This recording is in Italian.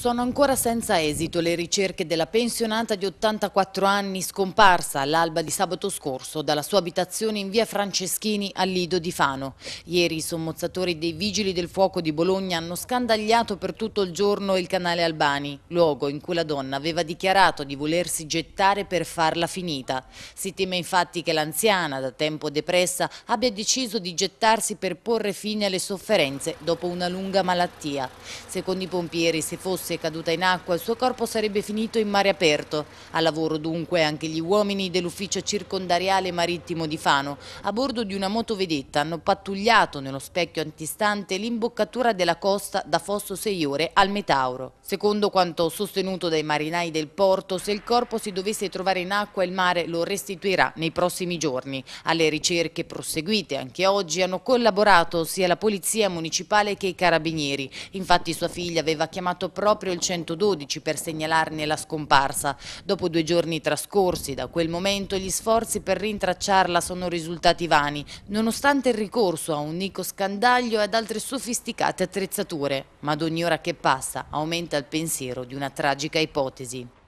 Sono ancora senza esito le ricerche della pensionata di 84 anni scomparsa all'alba di sabato scorso dalla sua abitazione in via Franceschini a Lido di Fano. Ieri i sommozzatori dei Vigili del Fuoco di Bologna hanno scandagliato per tutto il giorno il canale Albani, luogo in cui la donna aveva dichiarato di volersi gettare per farla finita. Si teme infatti che l'anziana, da tempo depressa, abbia deciso di gettarsi per porre fine alle sofferenze dopo una lunga malattia. Secondo i pompieri, se fosse fosse caduta in acqua il suo corpo sarebbe finito in mare aperto. A lavoro dunque anche gli uomini dell'ufficio circondariale marittimo di Fano. A bordo di una motovedetta hanno pattugliato nello specchio antistante l'imboccatura della costa da Fosso 6 ore al Metauro. Secondo quanto sostenuto dai marinai del porto, se il corpo si dovesse trovare in acqua il mare lo restituirà nei prossimi giorni. Alle ricerche proseguite anche oggi hanno collaborato sia la Polizia Municipale che i Carabinieri. Infatti sua figlia aveva chiamato proprio proprio il 112 per segnalarne la scomparsa. Dopo due giorni trascorsi da quel momento gli sforzi per rintracciarla sono risultati vani, nonostante il ricorso a un nico scandaglio e ad altre sofisticate attrezzature. Ma ad ogni ora che passa aumenta il pensiero di una tragica ipotesi.